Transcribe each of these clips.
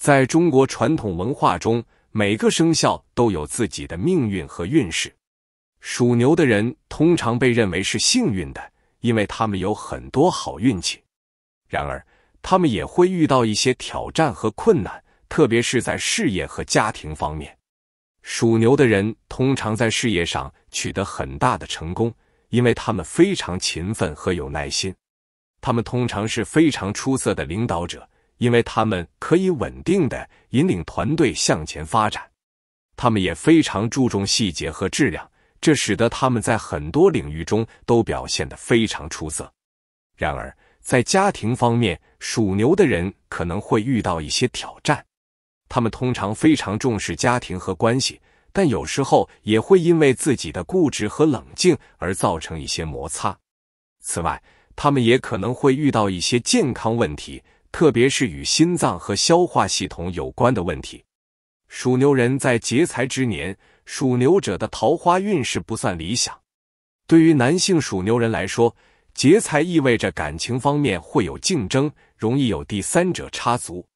在中国传统文化中，每个生肖都有自己的命运和运势。属牛的人通常被认为是幸运的，因为他们有很多好运气。然而，他们也会遇到一些挑战和困难，特别是在事业和家庭方面。属牛的人通常在事业上取得很大的成功，因为他们非常勤奋和有耐心。他们通常是非常出色的领导者。因为他们可以稳定的引领团队向前发展，他们也非常注重细节和质量，这使得他们在很多领域中都表现得非常出色。然而，在家庭方面，属牛的人可能会遇到一些挑战。他们通常非常重视家庭和关系，但有时候也会因为自己的固执和冷静而造成一些摩擦。此外，他们也可能会遇到一些健康问题。特别是与心脏和消化系统有关的问题。属牛人在劫财之年，属牛者的桃花运势不算理想。对于男性属牛人来说，劫财意味着感情方面会有竞争，容易有第三者插足。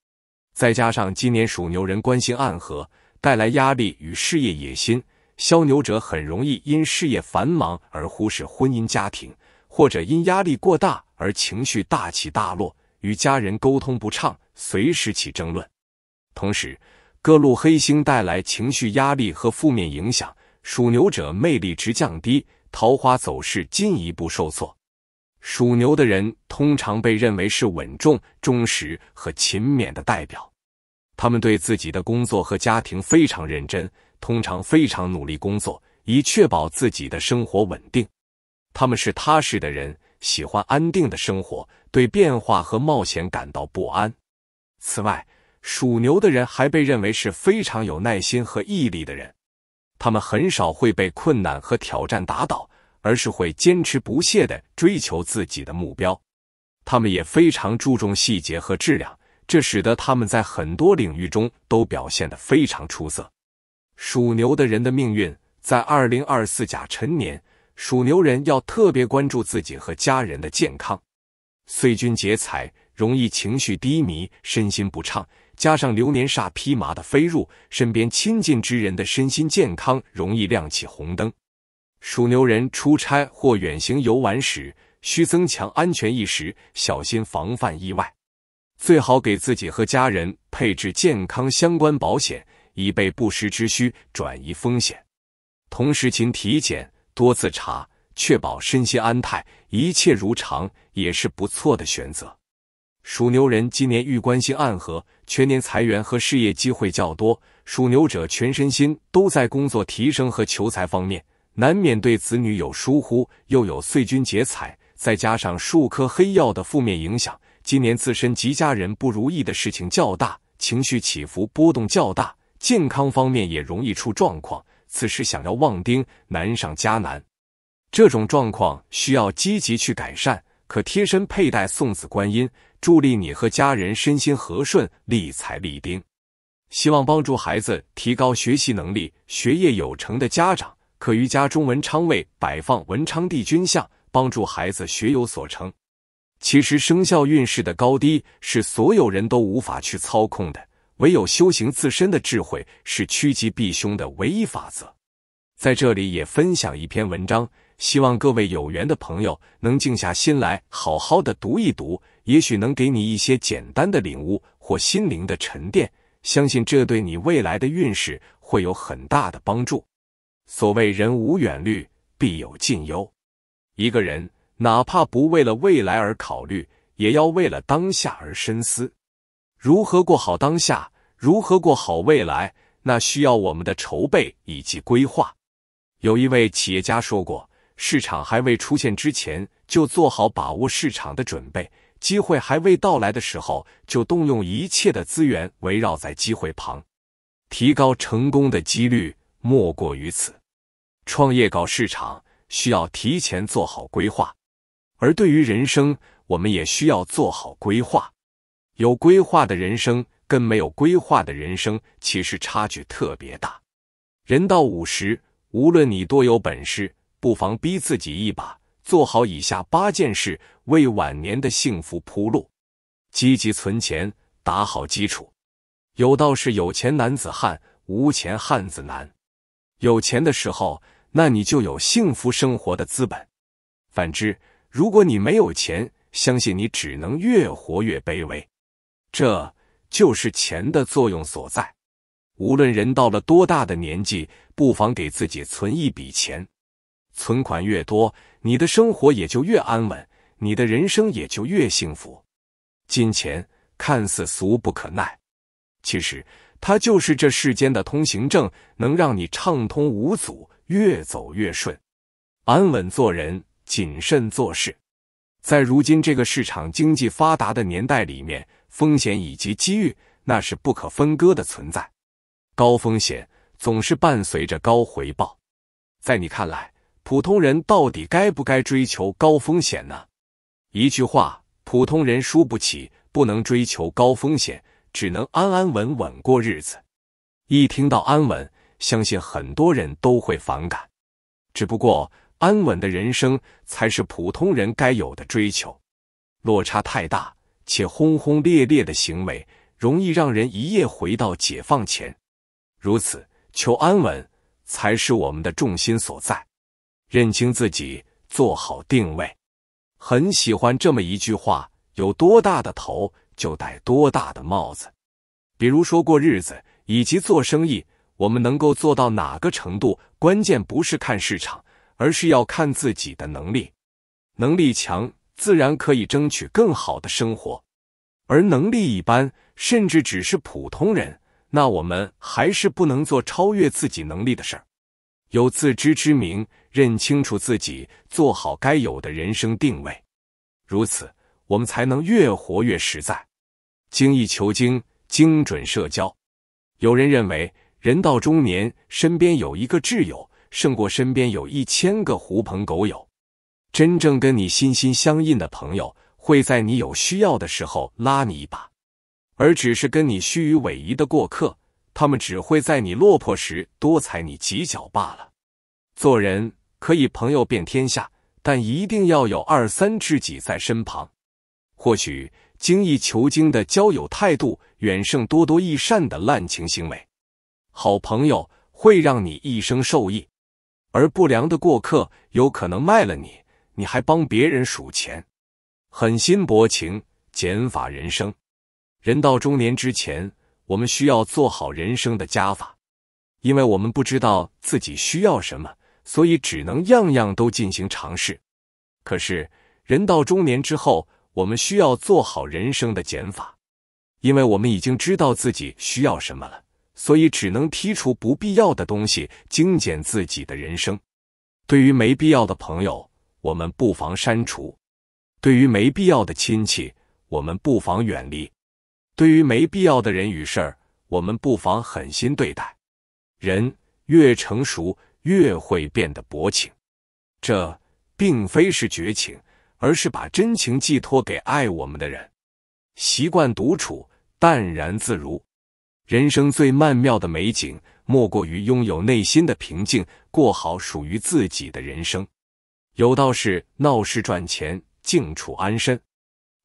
再加上今年属牛人关系暗合，带来压力与事业野心。肖牛者很容易因事业繁忙而忽视婚姻家庭，或者因压力过大而情绪大起大落。与家人沟通不畅，随时起争论；同时，各路黑星带来情绪压力和负面影响，属牛者魅力值降低，桃花走势进一步受挫。属牛的人通常被认为是稳重、忠实和勤勉的代表，他们对自己的工作和家庭非常认真，通常非常努力工作，以确保自己的生活稳定。他们是踏实的人。喜欢安定的生活，对变化和冒险感到不安。此外，属牛的人还被认为是非常有耐心和毅力的人。他们很少会被困难和挑战打倒，而是会坚持不懈地追求自己的目标。他们也非常注重细节和质量，这使得他们在很多领域中都表现得非常出色。属牛的人的命运在二零二四甲辰年。属牛人要特别关注自己和家人的健康，岁君劫财，容易情绪低迷、身心不畅，加上流年煞披麻的飞入，身边亲近之人的身心健康容易亮起红灯。属牛人出差或远行游玩时，需增强安全意识，小心防范意外，最好给自己和家人配置健康相关保险，以备不时之需，转移风险。同时，勤体检。多自查，确保身心安泰，一切如常，也是不错的选择。属牛人今年遇关星暗合，全年财源和事业机会较多。属牛者全身心都在工作提升和求财方面，难免对子女有疏忽，又有碎军劫财，再加上数颗黑曜的负面影响，今年自身及家人不如意的事情较大，情绪起伏波动较大，健康方面也容易出状况。此时想要旺丁难上加难，这种状况需要积极去改善。可贴身佩戴送子观音，助力你和家人身心和顺，利财利丁。希望帮助孩子提高学习能力，学业有成的家长，可于家中文昌位摆放文昌帝君像，帮助孩子学有所成。其实生肖运势的高低是所有人都无法去操控的。唯有修行自身的智慧是趋吉避凶的唯一法则。在这里也分享一篇文章，希望各位有缘的朋友能静下心来好好的读一读，也许能给你一些简单的领悟或心灵的沉淀。相信这对你未来的运势会有很大的帮助。所谓人无远虑，必有近忧。一个人哪怕不为了未来而考虑，也要为了当下而深思，如何过好当下。如何过好未来？那需要我们的筹备以及规划。有一位企业家说过：“市场还未出现之前，就做好把握市场的准备；机会还未到来的时候，就动用一切的资源围绕在机会旁，提高成功的几率，莫过于此。”创业搞市场需要提前做好规划，而对于人生，我们也需要做好规划。有规划的人生。跟没有规划的人生其实差距特别大。人到五十，无论你多有本事，不妨逼自己一把，做好以下八件事，为晚年的幸福铺路。积极存钱，打好基础。有道是“有钱男子汉，无钱汉子难”。有钱的时候，那你就有幸福生活的资本；反之，如果你没有钱，相信你只能越活越卑微。这。就是钱的作用所在。无论人到了多大的年纪，不妨给自己存一笔钱。存款越多，你的生活也就越安稳，你的人生也就越幸福。金钱看似俗不可耐，其实它就是这世间的通行证，能让你畅通无阻，越走越顺。安稳做人，谨慎做事，在如今这个市场经济发达的年代里面。风险以及机遇，那是不可分割的存在。高风险总是伴随着高回报。在你看来，普通人到底该不该追求高风险呢？一句话，普通人输不起，不能追求高风险，只能安安稳稳过日子。一听到安稳，相信很多人都会反感。只不过，安稳的人生才是普通人该有的追求。落差太大。且轰轰烈烈的行为，容易让人一夜回到解放前。如此求安稳，才是我们的重心所在。认清自己，做好定位。很喜欢这么一句话：有多大的头，就戴多大的帽子。比如说过日子以及做生意，我们能够做到哪个程度，关键不是看市场，而是要看自己的能力。能力强。自然可以争取更好的生活，而能力一般，甚至只是普通人，那我们还是不能做超越自己能力的事儿。有自知之明，认清楚自己，做好该有的人生定位，如此，我们才能越活越实在。精益求精，精准社交。有人认为，人到中年，身边有一个挚友，胜过身边有一千个狐朋狗友。真正跟你心心相印的朋友会在你有需要的时候拉你一把，而只是跟你虚与委蛇的过客，他们只会在你落魄时多踩你几脚罢了。做人可以朋友遍天下，但一定要有二三知己在身旁。或许精益求精的交友态度远胜多多益善的滥情行为。好朋友会让你一生受益，而不良的过客有可能卖了你。你还帮别人数钱，狠心薄情，减法人生。人到中年之前，我们需要做好人生的加法，因为我们不知道自己需要什么，所以只能样样都进行尝试。可是人到中年之后，我们需要做好人生的减法，因为我们已经知道自己需要什么了，所以只能剔除不必要的东西，精简自己的人生。对于没必要的朋友。我们不妨删除，对于没必要的亲戚，我们不妨远离；对于没必要的人与事儿，我们不妨狠心对待。人越成熟，越会变得薄情。这并非是绝情，而是把真情寄托给爱我们的人。习惯独处，淡然自如。人生最曼妙的美景，莫过于拥有内心的平静，过好属于自己的人生。有道是：闹市赚钱，静处安身。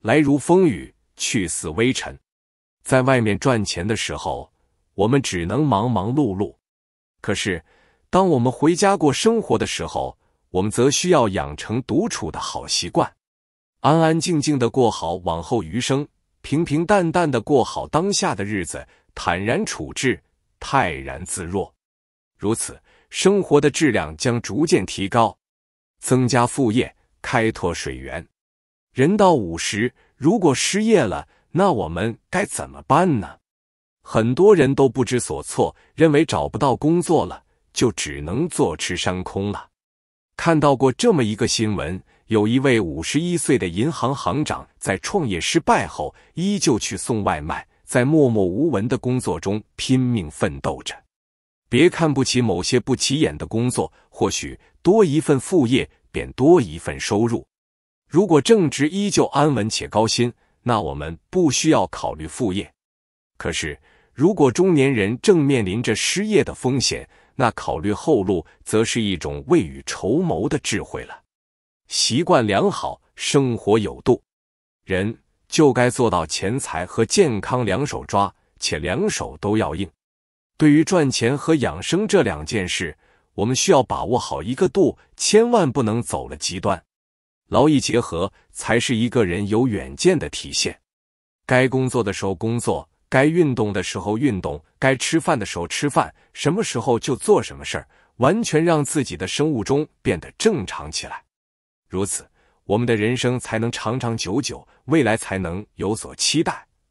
来如风雨，去似微尘。在外面赚钱的时候，我们只能忙忙碌碌；可是，当我们回家过生活的时候，我们则需要养成独处的好习惯，安安静静的过好往后余生，平平淡淡的过好当下的日子，坦然处之，泰然自若。如此，生活的质量将逐渐提高。增加副业，开拓水源。人到五十，如果失业了，那我们该怎么办呢？很多人都不知所措，认为找不到工作了，就只能坐吃山空了。看到过这么一个新闻，有一位五十一岁的银行行长，在创业失败后，依旧去送外卖，在默默无闻的工作中拼命奋斗着。别看不起某些不起眼的工作，或许多一份副业便多一份收入。如果正职依旧安稳且高薪，那我们不需要考虑副业。可是，如果中年人正面临着失业的风险，那考虑后路则是一种未雨绸缪的智慧了。习惯良好，生活有度，人就该做到钱财和健康两手抓，且两手都要硬。对于赚钱和养生这两件事，我们需要把握好一个度，千万不能走了极端。劳逸结合才是一个人有远见的体现。该工作的时候工作，该运动的时候运动，该吃饭的时候吃饭，什么时候就做什么事儿，完全让自己的生物钟变得正常起来。如此，我们的人生才能长长久久，未来才能有所期待。